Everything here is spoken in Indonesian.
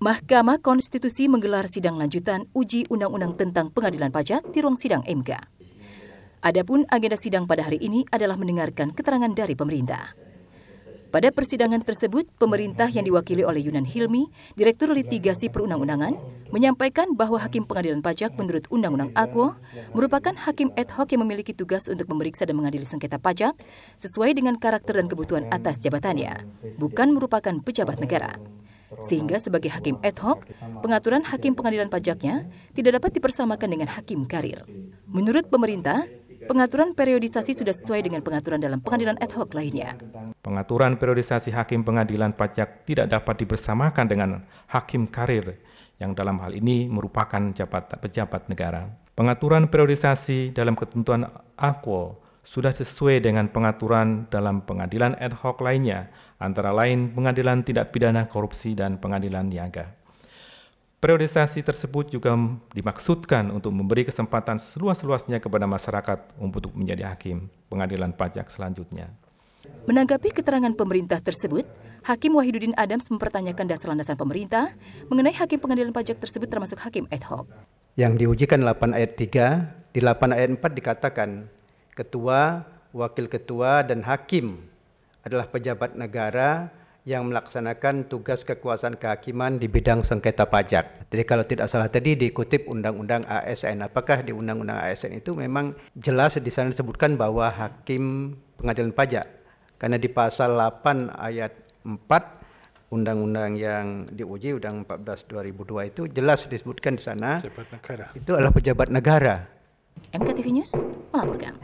Mahkamah Konstitusi menggelar sidang lanjutan uji undang-undang tentang pengadilan pajak di ruang sidang MK. Adapun agenda sidang pada hari ini adalah mendengarkan keterangan dari pemerintah. Pada persidangan tersebut, pemerintah yang diwakili oleh Yunan Hilmi, Direktur Litigasi Perundang-undangan, menyampaikan bahwa hakim pengadilan pajak menurut Undang-Undang Aquo merupakan hakim ad hoc yang memiliki tugas untuk memeriksa dan mengadili sengketa pajak sesuai dengan karakter dan kebutuhan atas jabatannya, bukan merupakan pejabat negara. Sehingga sebagai hakim ad hoc, pengaturan hakim pengadilan pajaknya tidak dapat dipersamakan dengan hakim karir. Menurut pemerintah, pengaturan periodisasi sudah sesuai dengan pengaturan dalam pengadilan ad hoc lainnya. Pengaturan periodisasi hakim pengadilan pajak tidak dapat dipersamakan dengan hakim karir yang dalam hal ini merupakan pejabat negara. Pengaturan periodisasi dalam ketentuan AQO sudah sesuai dengan pengaturan dalam pengadilan ad hoc lainnya, antara lain pengadilan tidak pidana korupsi dan pengadilan niaga. Periodisasi tersebut juga dimaksudkan untuk memberi kesempatan seluas-luasnya kepada masyarakat untuk menjadi hakim pengadilan pajak selanjutnya. Menanggapi keterangan pemerintah tersebut, Hakim Wahiduddin Adams mempertanyakan dasar-landasan pemerintah mengenai hakim pengadilan pajak tersebut termasuk hakim ad hoc. Yang diujikan 8 ayat 3, di 8 ayat 4 dikatakan, ketua, wakil ketua, dan hakim adalah pejabat negara yang melaksanakan tugas kekuasaan kehakiman di bidang sengketa pajak. Jadi kalau tidak salah tadi dikutip Undang-Undang ASN. Apakah di Undang-Undang ASN itu memang jelas di sana disebutkan bahwa hakim pengadilan pajak? Karena di pasal 8 ayat 4 Undang-Undang yang diuji Undang 14 2002 itu jelas disebutkan di sana. Itu adalah pejabat negara. MKTV News. melaporkan.